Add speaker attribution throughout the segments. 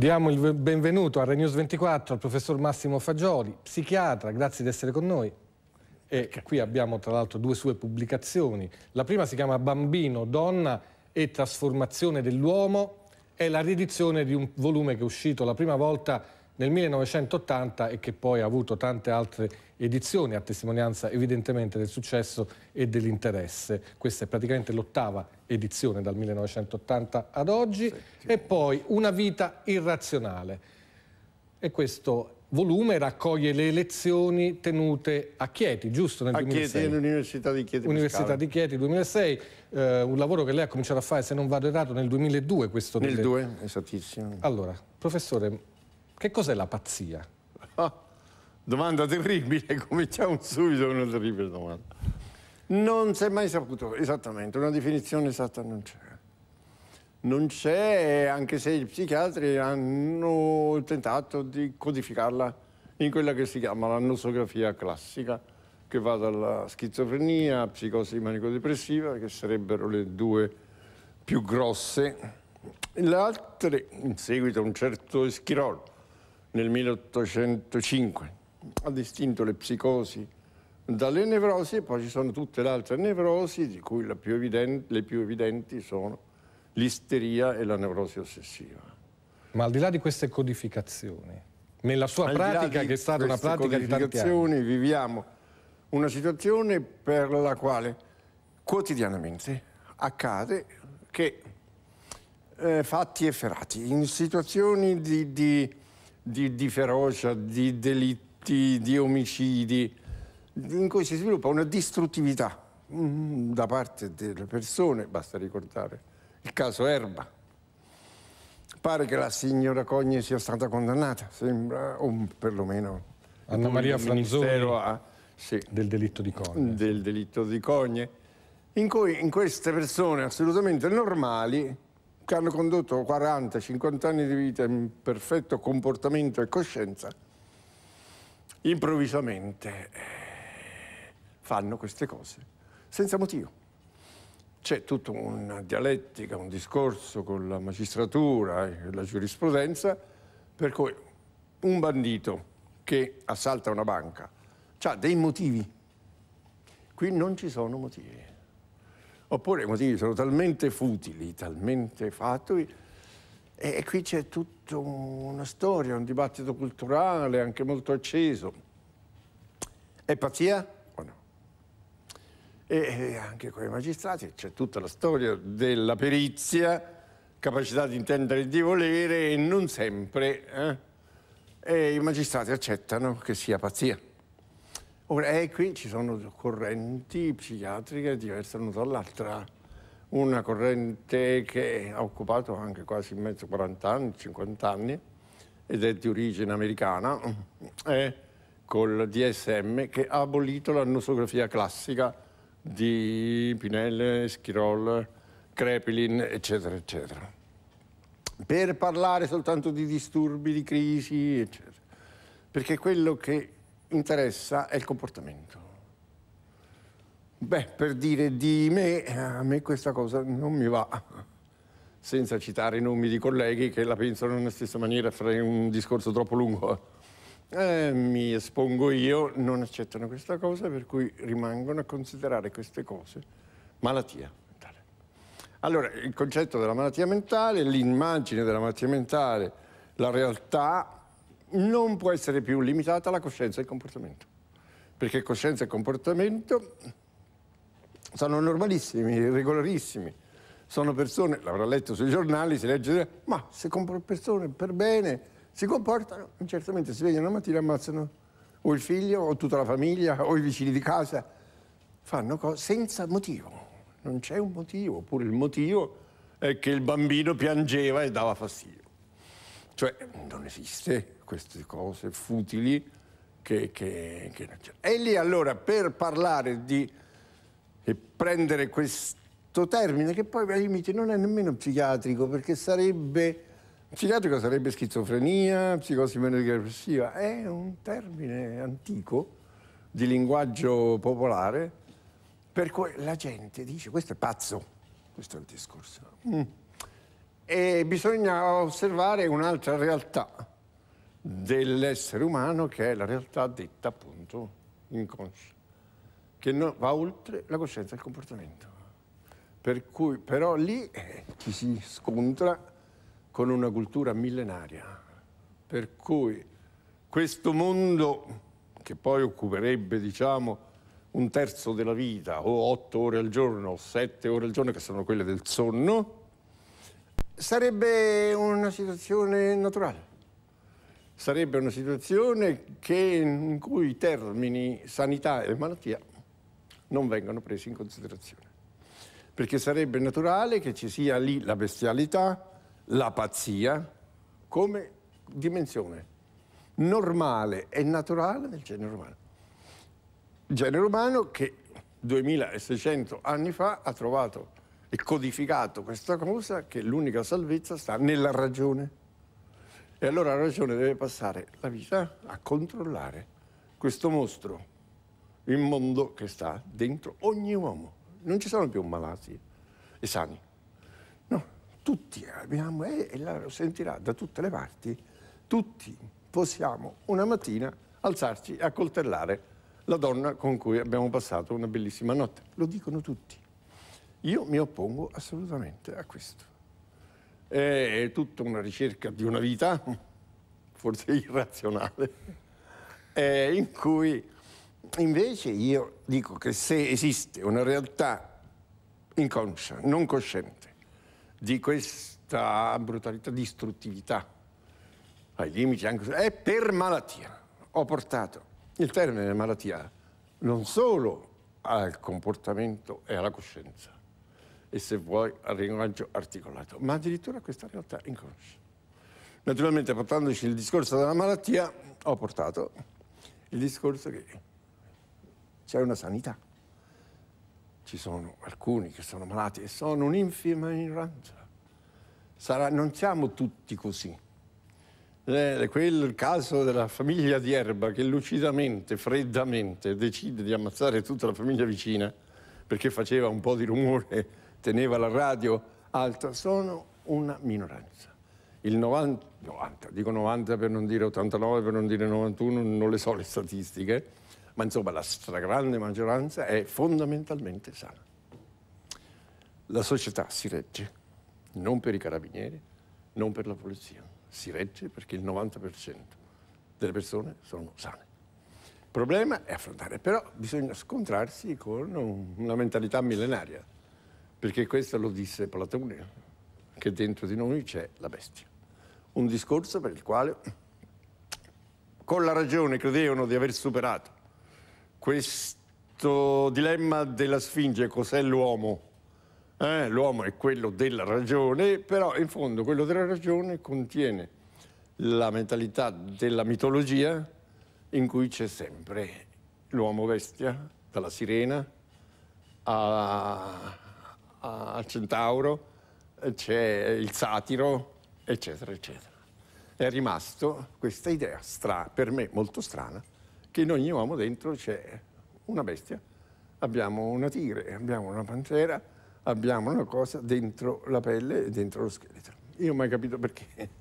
Speaker 1: Diamo il benvenuto a Renews 24 al professor Massimo Fagioli, psichiatra, grazie di essere con noi. E qui abbiamo tra l'altro due sue pubblicazioni. La prima si chiama Bambino, donna e trasformazione dell'uomo, è la riedizione di un volume che è uscito la prima volta nel 1980 e che poi ha avuto tante altre edizioni, a testimonianza evidentemente del successo e dell'interesse. Questa è praticamente l'ottava edizione dal 1980 ad oggi. Senti. E poi Una vita irrazionale. E questo volume raccoglie le lezioni tenute a Chieti, giusto? Nel a 2006. Chieti,
Speaker 2: nell'Università di Chieti. Università di
Speaker 1: Chieti 2006, eh, un lavoro che lei ha cominciato a fare, se non vado errato, nel 2002. Questo nel 2002,
Speaker 2: esattissimo.
Speaker 1: Allora, professore, che cos'è la pazzia? Ah, domanda terribile, cominciamo subito con una terribile domanda.
Speaker 2: Non si è mai saputo esattamente, una definizione esatta non c'è. Non c'è, anche se i psichiatri hanno tentato di codificarla in quella che si chiama la nosografia classica, che va dalla schizofrenia, psicosi manico-depressiva, che sarebbero le due più grosse, le altre in seguito a un certo Schirol nel 1805. Ha distinto le psicosi dalle nevrosi e poi ci sono tutte le altre nevrosi, di cui più evidente, le più evidenti sono l'isteria e la nevrosi ossessiva.
Speaker 1: Ma al di là di queste codificazioni, nella
Speaker 2: sua al pratica, che è stata una pratica di tanti anni... viviamo una situazione per la quale quotidianamente accade che eh, fatti efferati, in situazioni di, di di, di ferocia, di delitti, di omicidi, in cui si sviluppa una distruttività mm, da parte delle persone, basta ricordare il caso Erba. Pare che la signora Cogne sia stata condannata, sembra, o perlomeno
Speaker 1: Anna Maria Franzoni
Speaker 2: a, sì,
Speaker 1: del delitto di Cogne. Del
Speaker 2: delitto di Cogne, in cui in queste persone assolutamente normali che hanno condotto 40-50 anni di vita in perfetto comportamento e coscienza, improvvisamente eh, fanno queste cose senza motivo. C'è tutta una dialettica, un discorso con la magistratura e la giurisprudenza, per cui un bandito che assalta una banca ha dei motivi. Qui non ci sono motivi. Oppure i motivi sono talmente futili, talmente fatui, e qui c'è tutta una storia, un dibattito culturale anche molto acceso. È pazzia o no? E anche con i magistrati c'è tutta la storia della perizia, capacità di intendere e di volere e non sempre eh? e i magistrati accettano che sia pazzia. Ora, e eh, qui ci sono correnti psichiatriche diverse l'una dall'altra. Una corrente che ha occupato anche quasi mezzo 40 anni, 50 anni, ed è di origine americana, è col DSM che ha abolito la nosografia classica di Pinel, Schirol, Krepelin, eccetera, eccetera. Per parlare soltanto di disturbi, di crisi, eccetera. Perché quello che interessa è il comportamento. Beh, per dire di me, eh, a me questa cosa non mi va, senza citare i nomi di colleghi che la pensano nella stessa maniera, farei un discorso troppo lungo. Eh, mi espongo io, non accettano questa cosa, per cui rimangono a considerare queste cose malattia mentale. Allora, il concetto della malattia mentale, l'immagine della malattia mentale, la realtà non può essere più limitata la coscienza e il comportamento, perché coscienza e comportamento sono normalissimi, regolarissimi. Sono persone, l'avrà letto sui giornali, si legge, ma se persone per bene si comportano, certamente si vedono la mattina e ammazzano o il figlio, o tutta la famiglia, o i vicini di casa. Fanno cose senza motivo. Non c'è un motivo, oppure il motivo è che il bambino piangeva e dava fastidio. Cioè non esiste queste cose futili che, che, che... E lì allora per parlare di e prendere questo termine che poi ai limiti non è nemmeno psichiatrico perché sarebbe... Psichiatrico sarebbe schizofrenia, psicosi depressiva, è un termine antico di linguaggio popolare per cui la gente dice questo è pazzo, questo è il discorso. Mm. E bisogna osservare un'altra realtà dell'essere umano che è la realtà detta appunto inconscia, che no, va oltre la coscienza e il comportamento. Per cui però lì eh, ci si scontra con una cultura millenaria, per cui questo mondo che poi occuperebbe diciamo un terzo della vita o otto ore al giorno o sette ore al giorno che sono quelle del sonno, Sarebbe una situazione naturale. Sarebbe una situazione in cui i termini sanità e malattia non vengono presi in considerazione. Perché sarebbe naturale che ci sia lì la bestialità, la pazzia, come dimensione normale e naturale del genere umano. Il genere umano che 2600 anni fa ha trovato è codificato questa cosa che l'unica salvezza sta nella ragione. E allora la ragione deve passare la vita a controllare questo mostro, il mondo che sta dentro ogni uomo. Non ci sono più malati e sani. No, tutti abbiamo, e, e la sentirà da tutte le parti, tutti possiamo una mattina alzarci e accoltellare la donna con cui abbiamo passato una bellissima notte. Lo dicono tutti. Io mi oppongo assolutamente a questo. È tutta una ricerca di una vita, forse irrazionale, eh, in cui invece io dico che se esiste una realtà inconscia, non cosciente, di questa brutalità, distruttività, ai limiti anche... è per malattia. Ho portato il termine malattia non solo al comportamento e alla coscienza, e se vuoi al linguaggio articolato, ma addirittura a questa realtà inconscia. Naturalmente portandoci il discorso della malattia, ho portato il discorso che c'è una sanità. Ci sono alcuni che sono malati e sono un'infima ignoranza. Sarà, non siamo tutti così. Eh, quel caso della famiglia di Erba che lucidamente, freddamente decide di ammazzare tutta la famiglia vicina perché faceva un po' di rumore teneva la radio alta, sono una minoranza. Il 90, 90, dico 90 per non dire 89, per non dire 91, non le so le statistiche, ma insomma la stragrande maggioranza è fondamentalmente sana. La società si regge, non per i carabinieri, non per la polizia, si regge perché il 90% delle persone sono sane. Il problema è affrontare, però bisogna scontrarsi con una mentalità millenaria perché questo lo disse Platone, che dentro di noi c'è la bestia. Un discorso per il quale, con la ragione, credevano di aver superato questo dilemma della Sfinge, cos'è l'uomo? Eh, l'uomo è quello della ragione, però in fondo quello della ragione contiene la mentalità della mitologia in cui c'è sempre l'uomo bestia, dalla sirena a al Centauro, c'è il Satiro, eccetera, eccetera. È rimasto questa idea, per me molto strana, che in ogni uomo dentro c'è una bestia, abbiamo una tigre, abbiamo una pantera, abbiamo una cosa dentro la pelle e dentro lo scheletro. Io non ho mai capito perché.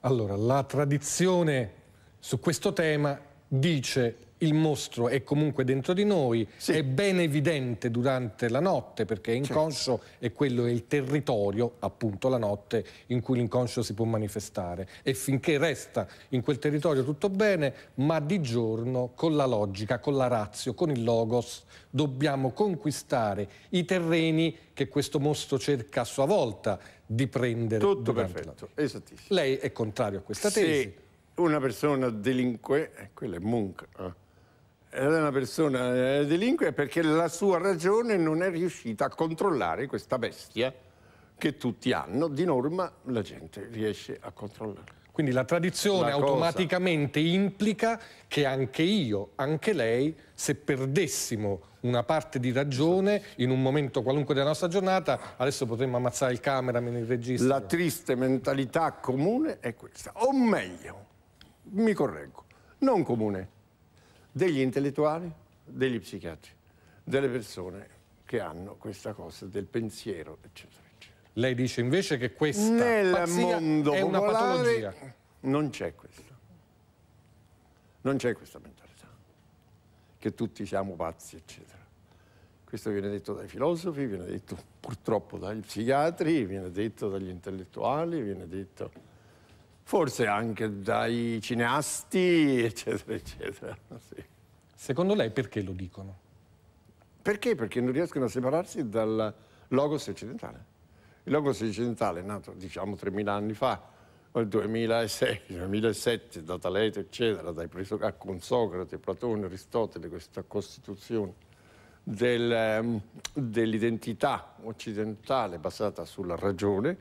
Speaker 1: Allora, la tradizione su questo tema dice il mostro è comunque dentro di noi, sì. è ben evidente durante la notte perché è certo. inconscio certo. e quello è il territorio, appunto la notte, in cui l'inconscio si può manifestare. E finché resta in quel territorio tutto bene, ma di giorno con la logica, con la razio, con il logos, dobbiamo conquistare i terreni che questo mostro cerca a sua volta di prendere. Tutto perfetto, esattissimo. Lei è contrario a questa tesi. Se
Speaker 2: una persona delinque, eh, quella è Munch. Eh era una persona eh, delinque perché la sua ragione non è riuscita a controllare questa bestia che tutti hanno, di norma la gente riesce a controllare. Quindi la tradizione la automaticamente
Speaker 1: cosa. implica che anche io, anche lei, se perdessimo una parte di ragione in un momento qualunque della nostra giornata, adesso potremmo ammazzare il cameraman, il regista. La triste mentalità comune è questa, o meglio,
Speaker 2: mi correggo, non comune, degli intellettuali, degli psichiatri, delle persone che hanno questa cosa del pensiero, eccetera.
Speaker 1: eccetera. Lei dice invece che questa Nel mondo è una patologia. Non c'è
Speaker 2: questa. Non c'è questa mentalità. Che tutti siamo pazzi, eccetera. Questo viene detto dai filosofi, viene detto purtroppo dagli psichiatri, viene detto dagli intellettuali, viene detto forse anche dai cineasti, eccetera, eccetera. Sì. Secondo lei perché lo dicono? Perché? Perché non riescono a separarsi dal logos occidentale. Il logos occidentale è nato, diciamo, 3.000 anni fa, nel 2006, 2007, da Talete, eccetera, dai preso con Socrate, Platone, Aristotele, questa costituzione del, ehm, dell'identità occidentale basata sulla ragione,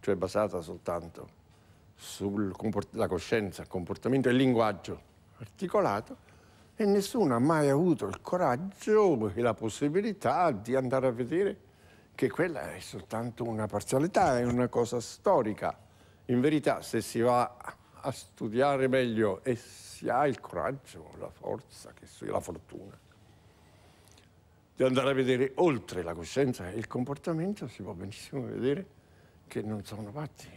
Speaker 2: cioè basata soltanto sulla comport- coscienza, comportamento e linguaggio articolato e nessuno ha mai avuto il coraggio e la possibilità di andare a vedere che quella è soltanto una parzialità, è una cosa storica. In verità, se si va a studiare meglio e si ha il coraggio, la forza, che sia la fortuna, di andare a vedere oltre la coscienza e il comportamento, si può benissimo vedere che non sono patti,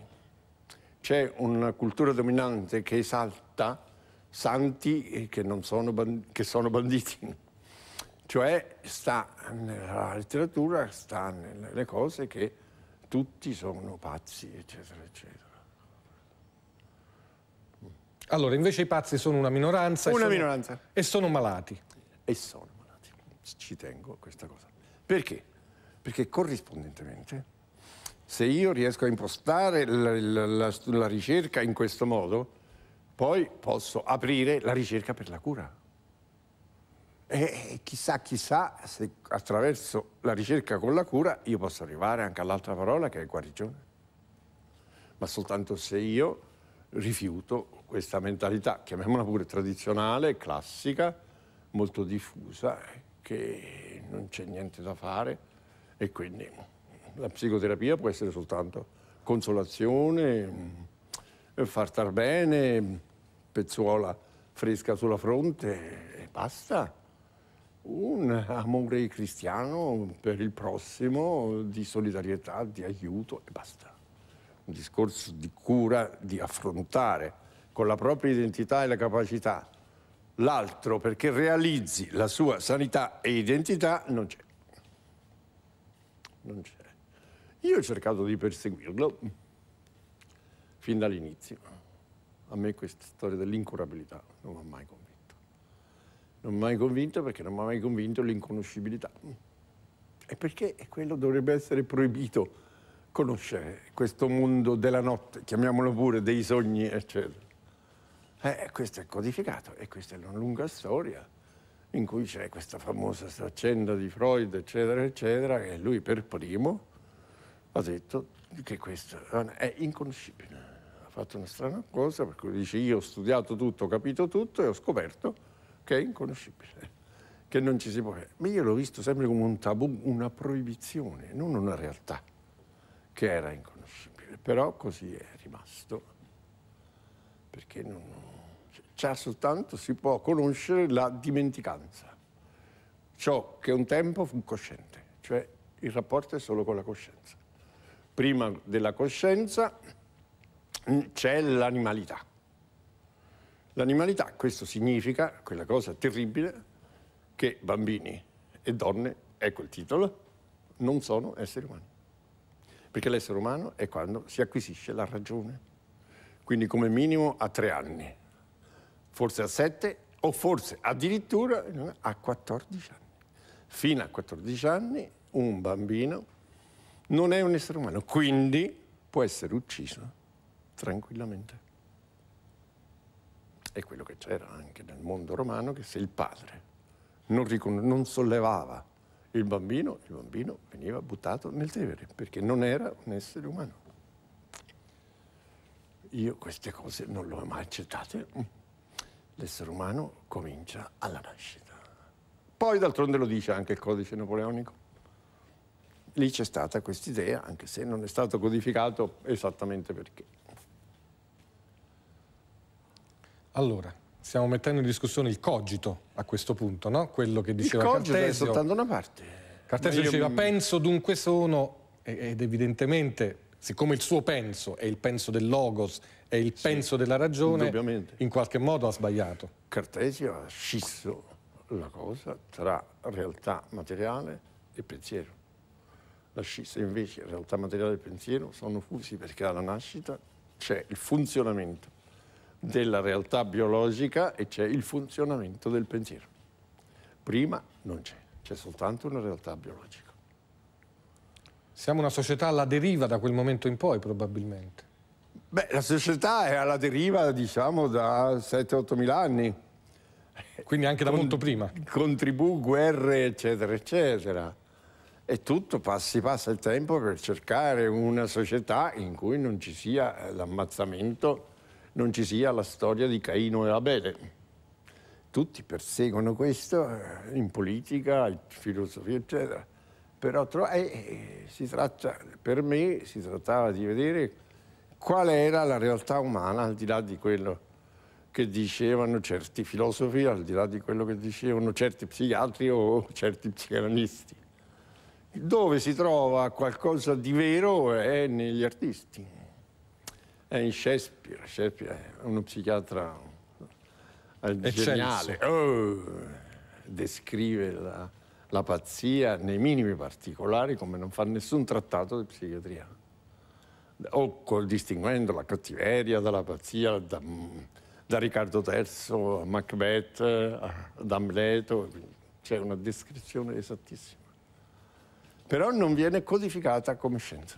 Speaker 2: c'è una cultura dominante che esalta santi che, sono, banditi, che sono banditi. Cioè sta nella letteratura, sta nelle cose che
Speaker 1: tutti sono pazzi, eccetera, eccetera. Allora, invece i pazzi sono una minoranza. Una e sono, minoranza. E sono malati. E sono malati.
Speaker 2: Ci tengo a questa cosa. Perché? Perché corrispondentemente se io riesco a impostare la, la, la, ricerca in questo modo, poi posso aprire la ricerca per la cura. E chissà, chissà se attraverso la ricerca con la cura io posso arrivare anche all'altra parola che è guarigione. Ma soltanto se io rifiuto questa mentalità, chiamiamola pure tradizionale, classica, molto diffusa, che non c'è niente da fare e quindi la psicoterapia può essere soltanto consolazione, mm, far star bene, mm, pezzuola fresca sulla fronte e basta. Un amore cristiano per il prossimo, di solidarietà, di aiuto e basta. Un discorso di cura, di affrontare con la propria identità e la capacità l'altro perché realizzi la sua sanità e identità non c'è. Non c'è. Io ho cercato di perseguirlo fin dall'inizio. A me questa storia dell'incurabilità non mi ha mai convinto. Non mi ha mai convinto perché non mi ha mai convinto l'inconoscibilità. E perché quello dovrebbe essere proibito conoscere questo mondo della notte, chiamiamolo pure, dei sogni, eccetera. Eh, questo è codificato e questa è una lunga storia in cui c'è questa famosa faccenda di Freud, eccetera, eccetera, che lui per primo ha detto che questo è inconoscibile. Ha fatto una strana cosa per cui dice io ho studiato tutto, ho capito tutto e ho scoperto che è inconoscibile, che non ci si può fare. Ma io l'ho visto sempre come un tabù, una proibizione, non una realtà che era inconoscibile. Però così è rimasto, perché non... c'è cioè, soltanto, si può conoscere la dimenticanza, ciò che un tempo fu cosciente, cioè il rapporto è solo con la coscienza prima della coscienza, mm, c'è l'animalità. L'animalità, questo significa quella cosa terribile che bambini e donne, ecco il titolo, non sono esseri umani. Perché l'essere umano è quando si acquisisce la ragione. Quindi come minimo a tre anni, forse a sette o forse addirittura a 14 anni. Fino a 14 anni un bambino non è un essere umano, quindi può essere ucciso tranquillamente. È quello che c'era anche nel mondo romano, che se il padre non, non sollevava il bambino, il bambino veniva buttato nel Tevere, perché non era un essere umano. Io queste cose non le ho mai accettate. L'essere umano comincia alla nascita. Poi d'altronde lo dice anche il codice napoleonico lì c'è stata questa idea, anche se non è stato codificato esattamente perché.
Speaker 1: Allora, stiamo mettendo in discussione il cogito a questo punto, no? Quello che diceva Cartesio. Il cogito Cartesio. è soltanto una parte. Cartesio io... diceva penso dunque sono ed evidentemente siccome il suo penso è il penso del logos, è il sì, penso della ragione, in qualche modo ha sbagliato. Cartesio ha
Speaker 2: scisso la cosa tra realtà materiale e pensiero. La scissa invece, in realtà materiale e pensiero, sono fusi perché alla nascita c'è il funzionamento della realtà biologica e c'è il funzionamento del pensiero. Prima
Speaker 1: non c'è, c'è soltanto una realtà biologica. Siamo una società alla deriva da quel momento in poi, probabilmente. Beh, la società è alla deriva, diciamo,
Speaker 2: da 7-8 mila anni.
Speaker 1: Quindi anche da Con, molto prima.
Speaker 2: Con tribù, guerre, eccetera, eccetera e tutto, si passa il tempo per cercare una società in cui non ci sia eh, l'ammazzamento, non ci sia la storia di Caino e Abele. Tutti perseguono questo eh, in politica, in filosofia, eccetera. Però eh, eh tratta, per me si trattava di vedere qual era la realtà umana al di là di quello che dicevano certi filosofi, al di là di quello che dicevano certi psichiatri o certi psicanalisti. Dove si trova qualcosa di vero è negli artisti, è in Shakespeare, Shakespeare è uno psichiatra geniale, oh, descrive la, la pazzia nei minimi particolari come non fa nessun trattato di psichiatria, o distinguendo la cattiveria dalla pazzia, da, da Riccardo III a Macbeth, ad Amleto, c'è una descrizione esattissima però non viene codificata come scienza.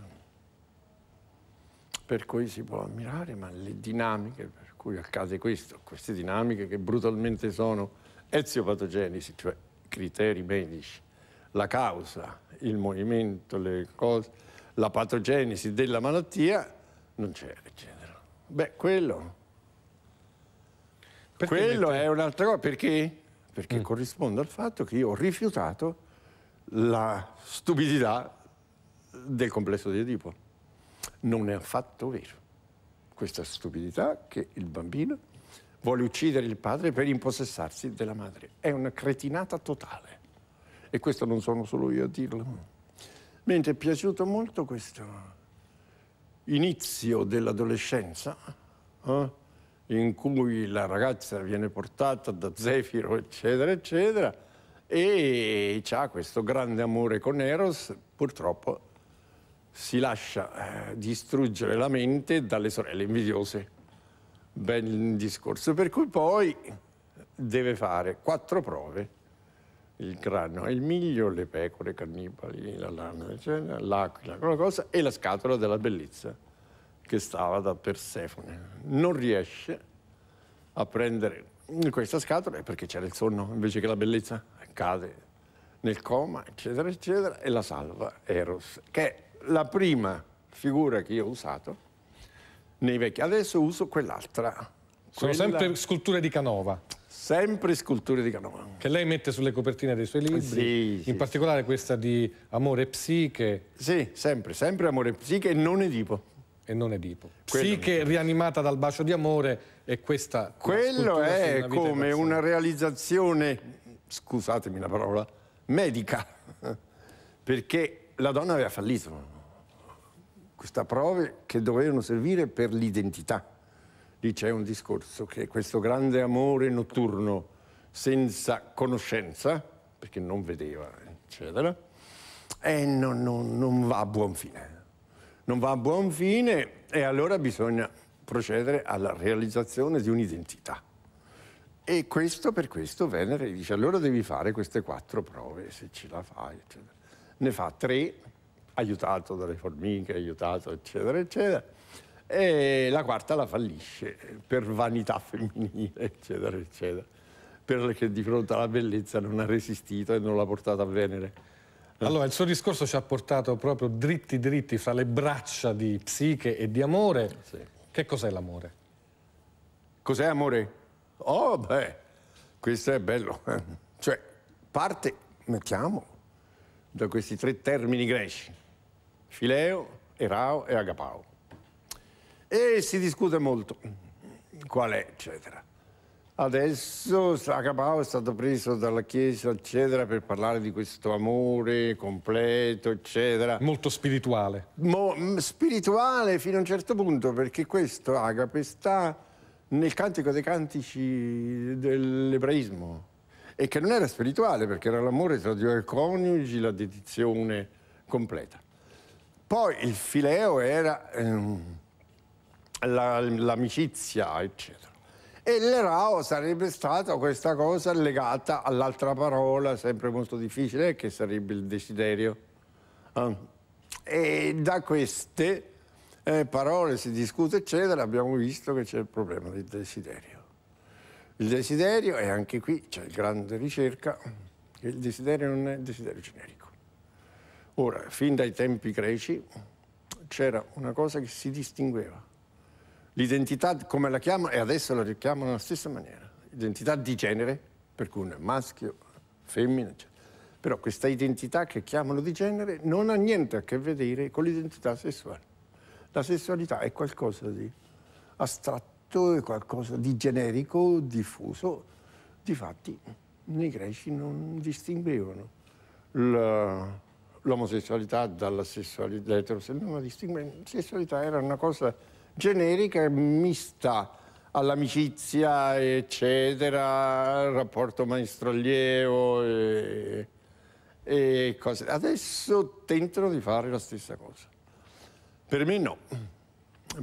Speaker 2: Per cui si può ammirare, ma le dinamiche per cui accade questo, queste dinamiche che brutalmente sono eziopatogenesi, cioè criteri medici, la causa, il movimento, le cose, la patogenesi della malattia, non c'è nel Beh, quello... Perché quello è un'altra cosa, perché? Perché mm. corrisponde al fatto che io ho rifiutato la stupidità del complesso di Edipo. Non è affatto vero. Questa stupidità che il bambino vuole uccidere il padre per impossessarsi della madre. È una cretinata totale. E questo non sono solo io a dirlo. Mentre è piaciuto molto questo inizio dell'adolescenza, eh, in cui la ragazza viene portata da Zefiro, eccetera, eccetera, e ha questo grande amore con Eros, purtroppo si lascia eh, distruggere la mente dalle sorelle invidiose. Bel discorso, per cui poi deve fare quattro prove, il grano il miglio, le pecore, cannibali, la lana, l'aquila, quella cosa, e la scatola della bellezza che stava da Persefone. Non riesce a prendere questa scatola eh, perché c'era il sonno invece che la bellezza cade nel coma, eccetera, eccetera, e la salva Eros, che è la prima figura che io ho usato nei vecchi. Adesso uso quell'altra. Sono sempre
Speaker 1: sculture di Canova. Sempre sculture di Canova. Che lei mette sulle copertine dei suoi libri, sì, in sì, particolare sì. questa di Amore e Psiche. Sì, sempre, sempre Amore e Psiche e non Edipo. E non Edipo. Psiche rianimata dal bacio di amore e questa... Quello è come una
Speaker 2: realizzazione scusatemi la parola, medica, perché la donna aveva fallito. Questa prove che dovevano servire per l'identità. Lì c'è un discorso che questo grande amore notturno senza conoscenza, perché non vedeva, eccetera, e eh, non, non, non va a buon fine. Non va a buon fine e allora bisogna procedere alla realizzazione di un'identità. E questo per questo Venere dice allora devi fare queste quattro prove se ce la fai, eccetera. Ne fa tre, aiutato dalle formiche, aiutato, eccetera, eccetera. E la quarta la fallisce per vanità femminile, eccetera, eccetera. Perché di fronte alla bellezza non ha resistito e
Speaker 1: non l'ha portata a Venere. Eh. Allora, il suo discorso ci ha portato proprio dritti dritti fra le braccia di psiche e di amore. Sì. Che cos'è l'amore? Cos'è amore? Oh beh, questo è bello. Cioè, parte,
Speaker 2: mettiamo, da questi tre termini greci, fileo, erao e agapao. E si discute molto qual è, eccetera. Adesso agapao è stato preso dalla Chiesa, eccetera, per parlare di questo amore completo, eccetera. Molto spirituale. Mo, mm, spirituale fino a un certo punto, perché questo agape sta nel cantico dei cantici dell'ebraismo e che non era spirituale perché era l'amore tra due coniugi, la dedizione completa. Poi il fileo era ehm, l'amicizia, eccetera. E l'erao sarebbe stata questa cosa legata all'altra parola, sempre molto difficile, eh, che sarebbe il desiderio. Ah. E da queste eh, parole, si discute eccetera, abbiamo visto che c'è il problema del desiderio. Il desiderio, e anche qui c'è il grande ricerca, che il desiderio non è desiderio generico. Ora, fin dai tempi greci c'era una cosa che si distingueva. L'identità, come la chiamano, e adesso la richiamano alla stessa maniera, identità di genere, per cui uno è maschio, femmina, eccetera. Però questa identità che chiamano di genere non ha niente a che vedere con l'identità sessuale. La sessualità è qualcosa di astratto, è qualcosa di generico, diffuso. Difatti, nei greci non distinguevano l'omosessualità dalla sessualità, l'eterosessualità, distinguevano. La sessualità era una cosa generica e mista all'amicizia, eccetera, al rapporto maestro-allievo e, e cose. Adesso tentano di fare la stessa cosa. Per me no.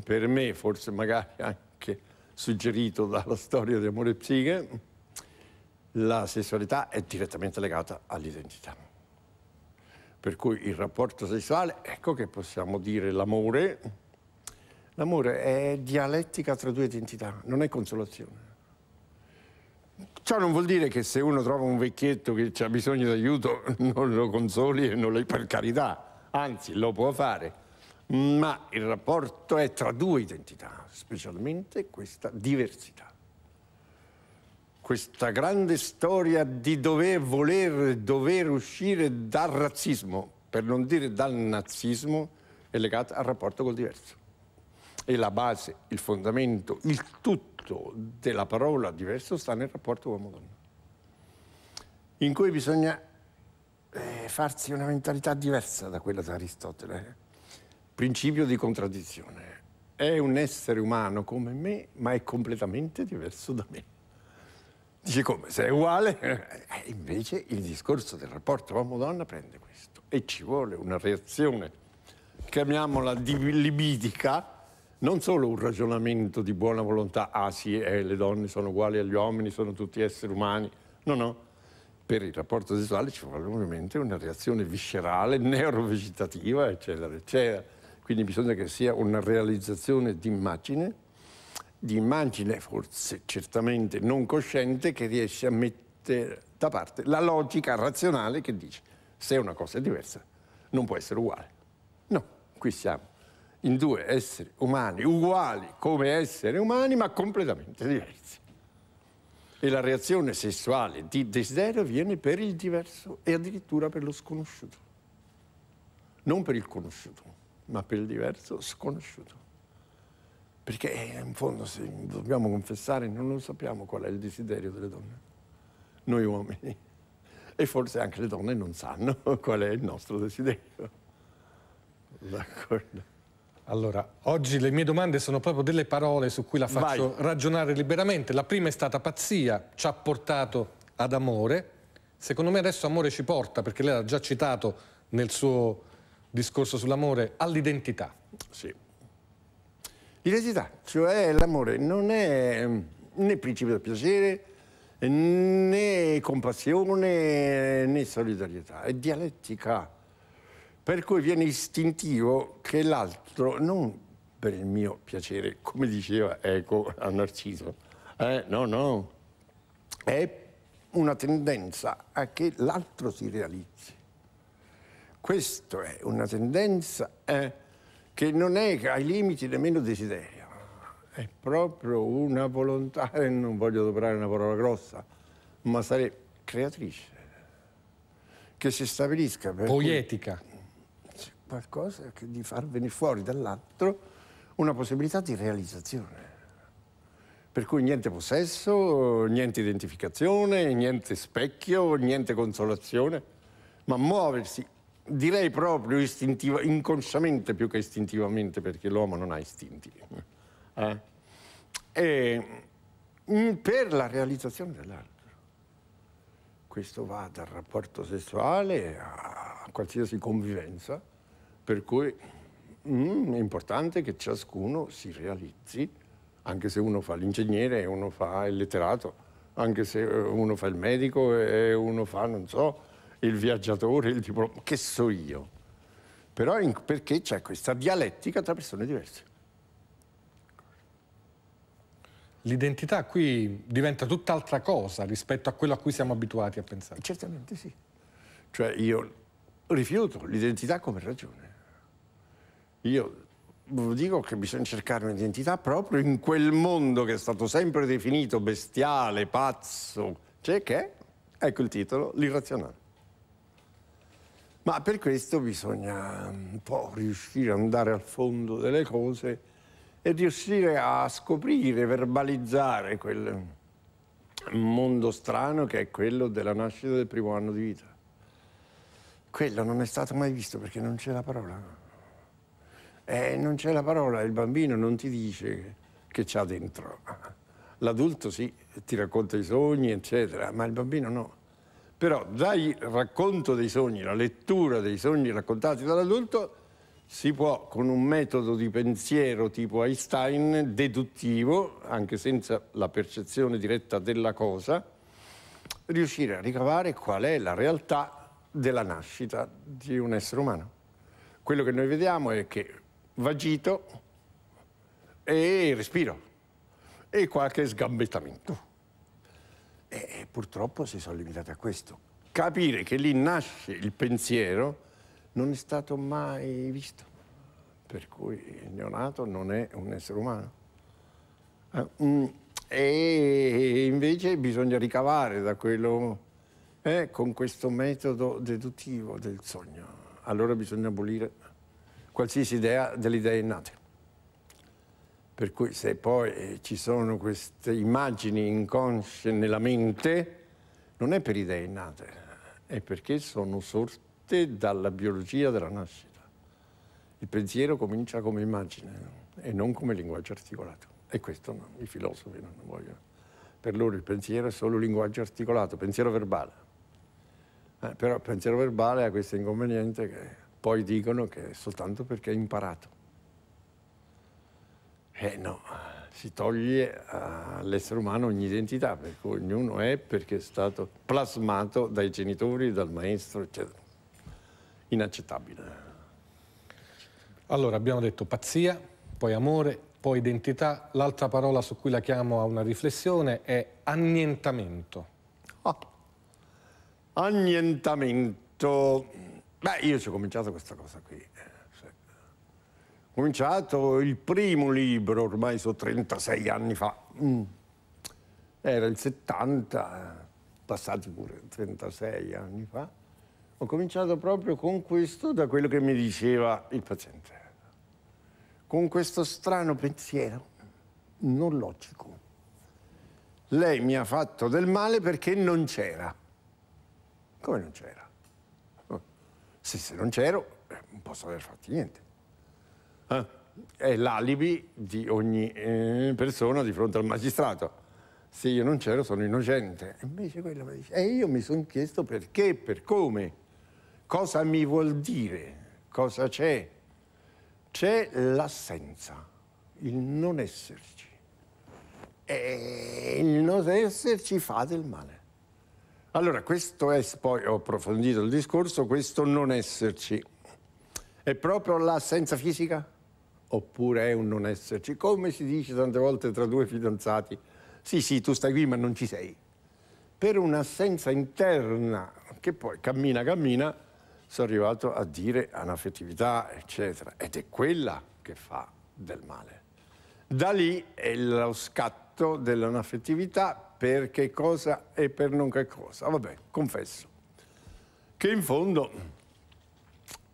Speaker 2: Per me, forse magari anche suggerito dalla storia di Amore e Psiche, la sessualità è direttamente legata all'identità. Per cui il rapporto sessuale, ecco che possiamo dire l'amore, l'amore è dialettica tra due identità, non è consolazione. Ciò non vuol dire che se uno trova un vecchietto che ha bisogno d'aiuto non lo consoli e non lo... per carità, anzi lo può fare ma il rapporto è tra due identità, specialmente questa diversità. Questa grande storia di dover voler, dover uscire dal razzismo, per non dire dal nazismo, è legata al rapporto col diverso. E la base, il fondamento, il tutto della parola diverso sta nel rapporto uomo-donna, in cui bisogna eh, farsi una mentalità diversa da quella di Aristotele eh principio di contraddizione. È un essere umano come me, ma è completamente diverso da me. Dice come? Se è uguale? E invece il discorso del rapporto uomo-donna prende questo. E ci vuole una reazione, chiamiamola libidica, non solo un ragionamento di buona volontà, ah sì, eh, le donne sono uguali agli uomini, sono tutti esseri umani. No, no. Per il rapporto sessuale ci vuole ovviamente una reazione viscerale, neurovegetativa, eccetera, eccetera. Quindi bisogna che sia una realizzazione di immagine, di immagine forse certamente non cosciente che riesce a mettere da parte la logica razionale che dice se una cosa è diversa non può essere uguale. No, qui siamo in due esseri umani uguali come esseri umani ma completamente diversi. E la reazione sessuale di desiderio viene per il diverso e addirittura per lo sconosciuto, non per il conosciuto ma per il diverso sconosciuto. Perché eh, in fondo, se dobbiamo confessare, non lo sappiamo qual è il desiderio delle donne, noi uomini. E forse anche
Speaker 1: le donne non sanno qual è il nostro desiderio.
Speaker 2: D'accordo.
Speaker 1: Allora, oggi le mie domande sono proprio delle parole su cui la faccio Vai. ragionare liberamente. La prima è stata pazzia, ci ha portato ad amore. Secondo me adesso amore ci porta, perché lei l'ha già citato nel suo discorso sull'amore, all'identità.
Speaker 2: Sì. L'identità, cioè l'amore, non è mm, né principio del piacere, né compassione, né solidarietà, è dialettica. Per cui viene istintivo che l'altro, non per il mio piacere, come diceva Eco a Narciso, eh, no, no, è una tendenza a che l'altro si realizzi. Questa è una tendenza eh, che non è ai limiti nemmeno desiderio, è proprio una volontà, e non voglio adoperare una parola grossa, ma sarei creatrice, che si stabilisca. Per
Speaker 1: Poetica.
Speaker 2: Qualcosa che, di far venire fuori dall'altro una possibilità di realizzazione. Per cui niente possesso, niente identificazione, niente specchio, niente consolazione, ma muoversi direi proprio inconsciamente più che istintivamente, perché l'uomo non ha istinti. Eh? E, mm, per la realizzazione dell'altro. Questo va dal rapporto sessuale a qualsiasi convivenza, per cui mm, è importante che ciascuno si realizzi, anche se uno fa l'ingegnere, uno fa il letterato, anche se eh, uno fa il medico e eh, uno fa, non so, il viaggiatore, il diplomatico, che so io. Però in, perché c'è questa dialettica
Speaker 1: tra persone diverse. L'identità qui diventa tutt'altra cosa rispetto a quello a cui siamo abituati a pensare. Certamente sì.
Speaker 2: Cioè io rifiuto l'identità come ragione. Io dico che bisogna cercare un'identità proprio in quel mondo che è stato sempre definito bestiale, pazzo, cioè che, ecco il titolo, l'irrazionale. Ma per questo bisogna un po' riuscire ad andare al fondo delle cose e riuscire a scoprire, verbalizzare quel mondo strano che è quello della nascita del primo anno di vita. Quello non è stato mai visto perché non c'è la parola. Eh, non c'è la parola, il bambino non ti dice che c'ha dentro. L'adulto sì, ti racconta i sogni, eccetera, ma il bambino no. Però dal racconto dei sogni, la lettura dei sogni raccontati dall'adulto, si può con un metodo di pensiero tipo Einstein, deduttivo, anche senza la percezione diretta della cosa, riuscire a ricavare qual è la realtà della nascita di un essere umano. Quello che noi vediamo è che vagito e respiro e qualche sgambettamento. E, purtroppo si sono limitati a questo. Capire che lì nasce il pensiero non è stato mai visto, per cui il neonato non è un essere umano. Eh, mm, e invece bisogna ricavare da quello eh, con questo metodo deduttivo del sogno. Allora bisogna abolire qualsiasi idea delle idee innate. Per cui se poi eh, ci sono queste immagini inconsce nella mente, non è per idee innate, è perché sono sorte dalla biologia della nascita. Il pensiero comincia come immagine e non come linguaggio articolato. E questo no, i filosofi non vogliono. Per loro il pensiero è solo linguaggio articolato, pensiero verbale. Eh, però il pensiero verbale ha questo inconveniente che poi dicono che è soltanto perché è imparato. Eh no, si toglie eh, all'essere umano ogni identità, perché ognuno è perché è stato plasmato dai genitori, dal maestro, eccetera. Inaccettabile.
Speaker 1: Allora, abbiamo detto pazzia, poi amore, poi identità. L'altra parola su cui la chiamo a una riflessione è annientamento. Ah. Annientamento.
Speaker 2: Beh, io ci ho cominciato questa cosa qui cominciato il primo libro, ormai sono 36 anni fa, mm. era il 70, passati pure 36 anni fa, ho cominciato proprio con questo, da quello che mi diceva il paziente, con questo strano pensiero non logico. Lei mi ha fatto del male perché non c'era. Come non c'era? Oh, se, se non c'ero, eh, non posso aver fatto niente eh, è l'alibi di ogni eh, persona di fronte al magistrato. Se io non c'ero sono innocente. Invece quello mi dice, e io mi sono chiesto perché, per come, cosa mi vuol dire, cosa c'è. C'è l'assenza, il non esserci. E il non esserci fa del male. Allora, questo è, poi ho approfondito il discorso, questo non esserci è proprio l'assenza fisica? oppure è un non esserci. Come si dice tante volte tra due fidanzati, sì sì tu stai qui ma non ci sei. Per un'assenza interna che poi cammina cammina sono arrivato a dire anaffettività eccetera ed è quella che fa del male. Da lì è lo scatto dell'anaffettività per che cosa e per non che cosa. Vabbè, confesso che in fondo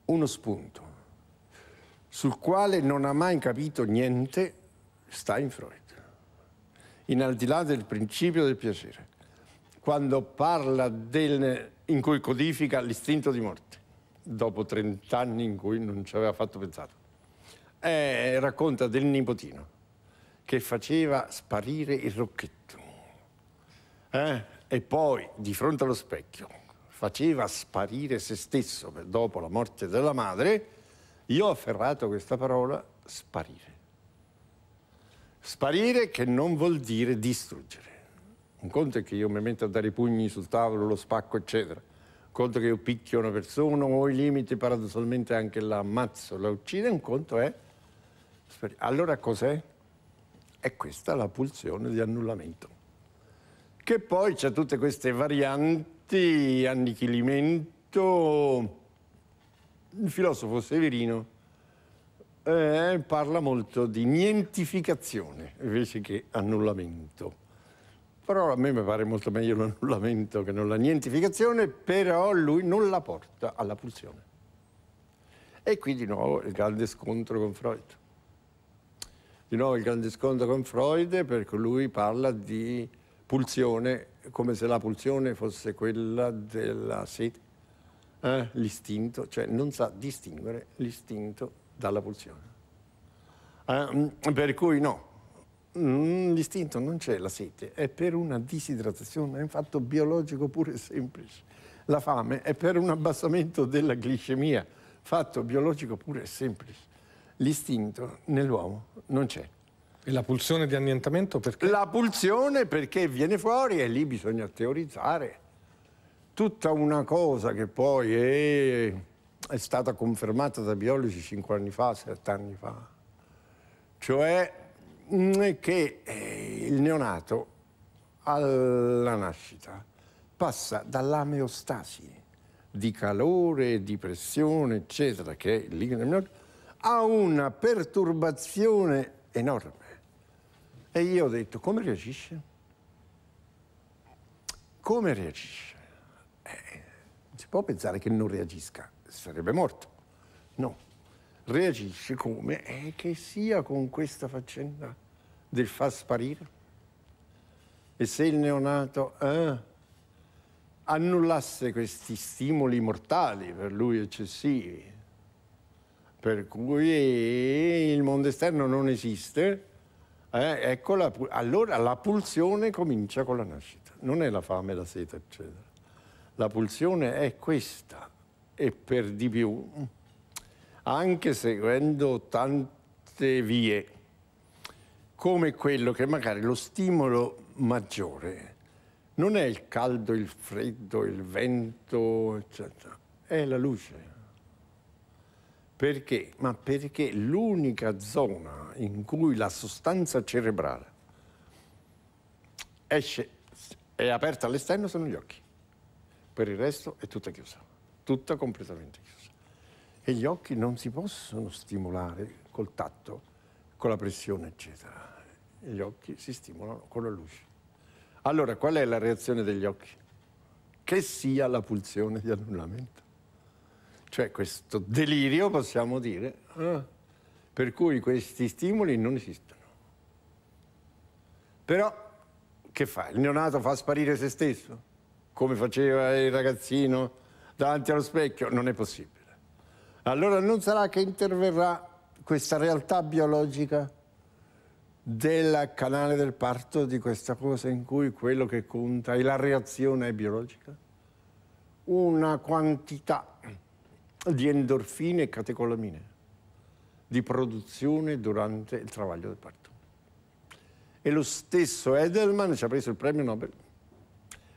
Speaker 2: uno spunto sul quale non ha mai capito niente sta in Freud, in al di là del principio del piacere, quando parla del, in cui codifica l'istinto di morte, dopo 30 anni in cui non ci aveva fatto pensare, Eh, racconta del nipotino che faceva sparire il rocchetto eh? e poi di fronte allo specchio faceva sparire se stesso dopo la morte della madre io ho afferrato questa parola sparire. Sparire che non vuol dire distruggere. Un conto è che io mi metto a dare i pugni sul tavolo, lo spacco, eccetera. Un conto è che io picchio una persona o i limiti, paradossalmente anche la ammazzo, la uccido. Un conto è... Sparire. Allora cos'è? È questa la pulsione di annullamento. Che poi c'è tutte queste varianti, annichilimento il filosofo Severino eh, parla molto di nientificazione invece che annullamento. Però a me mi pare molto meglio l'annullamento che non la nientificazione, però lui non la porta alla pulsione. E qui di nuovo il grande scontro con Freud. Di nuovo il grande scontro con Freud perché lui parla di pulsione come se la pulsione fosse quella della sete eh, l'istinto, cioè non sa distinguere l'istinto dalla pulsione. Eh, per cui no, mm, l'istinto non c'è la sete, è per una disidratazione, è un fatto biologico pure e semplice. La fame è per un abbassamento della glicemia, fatto biologico pure e semplice. L'istinto nell'uomo non c'è. E la pulsione di annientamento perché? La pulsione perché viene fuori e lì bisogna teorizzare tutta una cosa che poi è, è stata confermata da biologi cinque anni fa, sette anni fa, cioè mm, che eh, il neonato alla nascita passa dall'ameostasi di calore, di pressione, eccetera, che è il lì, a una perturbazione enorme. E io ho detto, come reagisce? Come reagisce? può pensare che non reagisca, sarebbe morto. No, reagisce come? Eh, che sia con questa faccenda del far sparire. E se il neonato eh, annullasse questi stimoli mortali per lui eccessivi, per cui il mondo esterno non esiste, eh, ecco la, allora la pulsione comincia con la nascita. Non è la fame, la sete, eccetera. La pulsione è questa e per di più, anche seguendo tante vie, come quello che magari lo stimolo maggiore non è il caldo, il freddo, il vento, eccetera, è la luce. Perché? Ma perché l'unica zona in cui la sostanza cerebrale esce, è aperta all'esterno sono gli occhi. Per il resto è tutta chiusa, tutta completamente chiusa. E gli occhi non si possono stimolare col tatto, con la pressione, eccetera. Gli occhi si stimolano con la luce. Allora, qual è la reazione degli occhi? Che sia la pulsione di annullamento. Cioè questo delirio, possiamo dire, ah, per cui questi stimoli non esistono. Però, che fa? Il neonato fa sparire se stesso? come faceva il ragazzino davanti allo specchio, non è possibile. Allora non sarà che interverrà questa realtà biologica del canale del parto di questa cosa in cui quello che conta è la reazione biologica? Una quantità di endorfine e catecolamine di produzione durante il travaglio del parto. E lo stesso Edelman ci ha preso il premio Nobel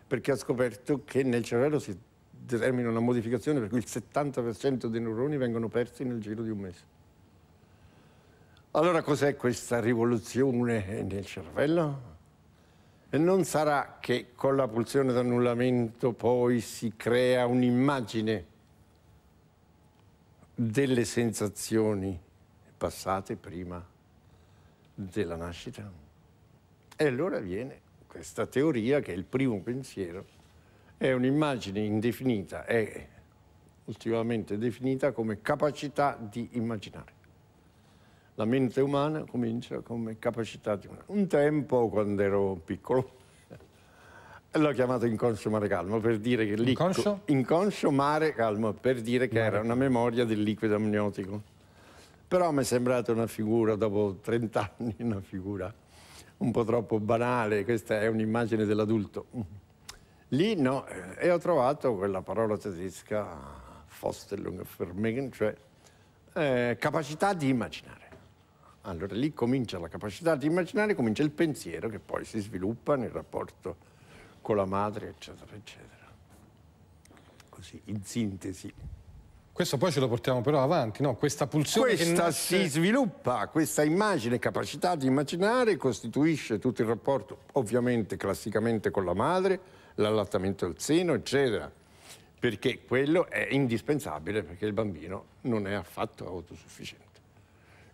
Speaker 2: perché ha scoperto che nel cervello si determina una modificazione per cui il 70% dei neuroni vengono persi nel giro di un mese. Allora cos'è questa rivoluzione nel cervello? E non sarà che con la pulsione d'annullamento poi si crea un'immagine delle sensazioni passate prima della nascita? E allora viene questa teoria che il primo pensiero è un'immagine indefinita, è ultimamente definita come capacità di immaginare. La mente umana comincia come capacità di immaginare. Un tempo, quando ero piccolo, l'ho chiamato inconscio mare calmo per dire che inconscio? inconscio mare calmo per dire che mare. era una memoria del liquido amniotico però mi è sembrata una figura dopo 30 anni una figura un po' troppo banale, questa è un'immagine dell'adulto. Lì no, eh, e ho trovato quella parola tedesca, Fostellung Vermegen, cioè eh, capacità di immaginare. Allora lì comincia la capacità di immaginare, comincia il pensiero che poi si sviluppa nel rapporto con la madre, eccetera, eccetera. Così, in
Speaker 1: sintesi. Questo poi ce lo portiamo però avanti, no? Questa pulsione questa nasce... si
Speaker 2: sviluppa, questa immagine, capacità di immaginare costituisce tutto il rapporto, ovviamente classicamente con la madre, l'allattamento al seno, eccetera. Perché quello è indispensabile perché il bambino non è affatto autosufficiente.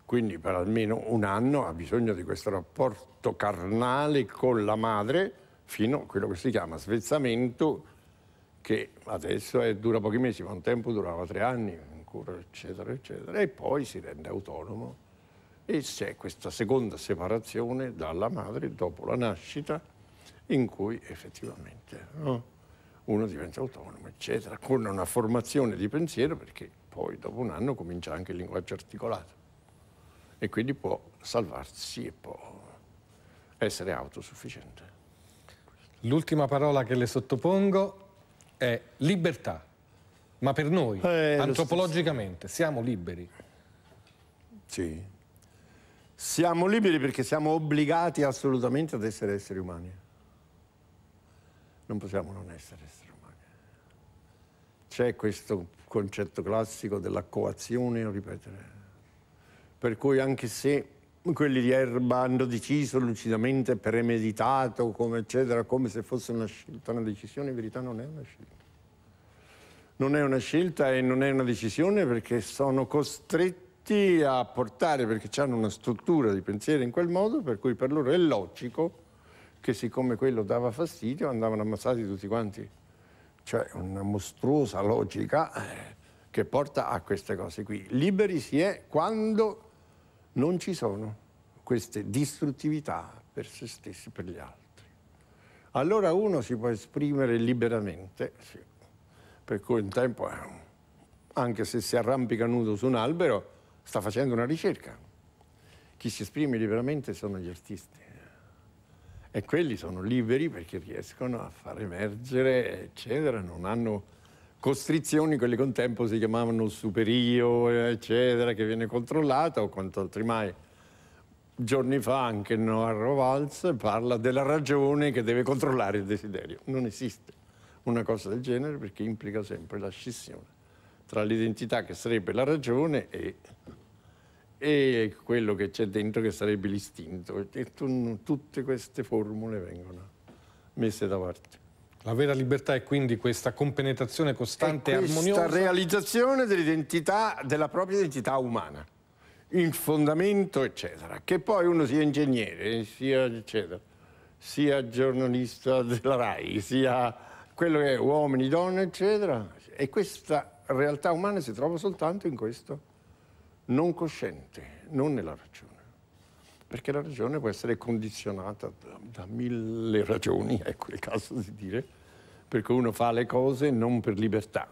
Speaker 2: Quindi per almeno un anno ha bisogno di questo rapporto carnale con la madre fino a quello che si chiama svezzamento che adesso è, dura pochi mesi, ma un tempo durava tre anni, ancora, eccetera, eccetera, e poi si rende autonomo e c'è questa seconda separazione dalla madre dopo la nascita in cui effettivamente no, uno diventa autonomo, eccetera, con una formazione di pensiero perché poi dopo un anno comincia anche il linguaggio articolato
Speaker 1: e quindi può salvarsi e può essere autosufficiente. L'ultima parola che le sottopongo è libertà, ma per noi, eh, antropologicamente, siamo liberi. Sì.
Speaker 2: Siamo liberi perché siamo obbligati assolutamente ad essere esseri umani. Non possiamo non essere esseri umani. C'è questo concetto classico della coazione, ripetere. Per cui anche se quelli di Erba hanno deciso lucidamente, premeditato, come eccetera, come se fosse una scelta, una decisione, in verità non è una scelta. Non è una scelta e non è una decisione perché sono costretti a portare, perché hanno una struttura di pensiero in quel modo, per cui per loro è logico che siccome quello dava fastidio andavano ammazzati tutti quanti. Cioè una mostruosa logica eh, che porta a queste cose qui. Liberi si è quando non ci sono queste distruttività per se stessi, per gli altri. Allora uno si può esprimere liberamente, sì. per cui in tempo, eh, anche se si arrampica nudo su un albero, sta facendo una ricerca. Chi si esprime liberamente sono gli artisti. Eh. E quelli sono liberi perché riescono a far emergere, eccetera, non hanno costrizioni, quelle con tempo si chiamavano superio, eccetera, che viene controllata o quanto altri mai. Giorni fa anche Noah Valls parla della ragione che deve controllare il desiderio. Non esiste una cosa del genere perché implica sempre la scissione tra l'identità che sarebbe la ragione e, e quello che c'è dentro che sarebbe l'istinto. E tutte queste formule vengono
Speaker 1: messe da parte. La vera libertà è quindi questa compenetrazione costante e armoniosa. Questa realizzazione dell'identità, della propria identità umana,
Speaker 2: in fondamento, eccetera. Che poi uno sia ingegnere, sia, eccetera, sia giornalista della RAI, sia quello che è uomini, donne, eccetera. E questa realtà umana si trova soltanto in questo non cosciente, non nella ragione perché la ragione può essere condizionata da, da mille ragioni, ecco il caso di dire, perché uno fa le cose non per libertà.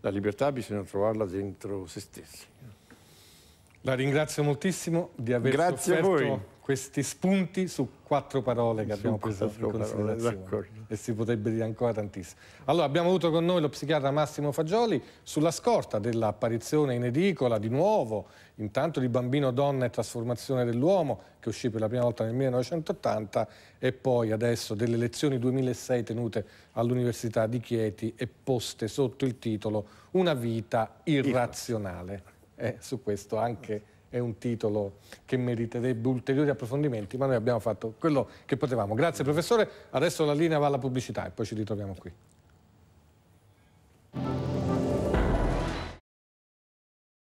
Speaker 2: La libertà bisogna trovarla dentro se stessi.
Speaker 1: La ringrazio moltissimo di aver Grazie sofferto questi spunti su quattro parole che abbiamo preso in considerazione e si potrebbe dire ancora tantissimo. Allora abbiamo avuto con noi lo psichiatra Massimo Fagioli sulla scorta dell'apparizione in edicola di nuovo, intanto di Bambino, Donna e Trasformazione dell'Uomo che uscì per la prima volta nel 1980 e poi adesso delle lezioni 2006 tenute all'Università di Chieti e poste sotto il titolo Una vita irrazionale. Eh, su questo anche è un titolo che meriterebbe ulteriori approfondimenti, ma noi abbiamo fatto quello che potevamo. Grazie professore, adesso la linea va alla pubblicità e poi ci ritroviamo qui.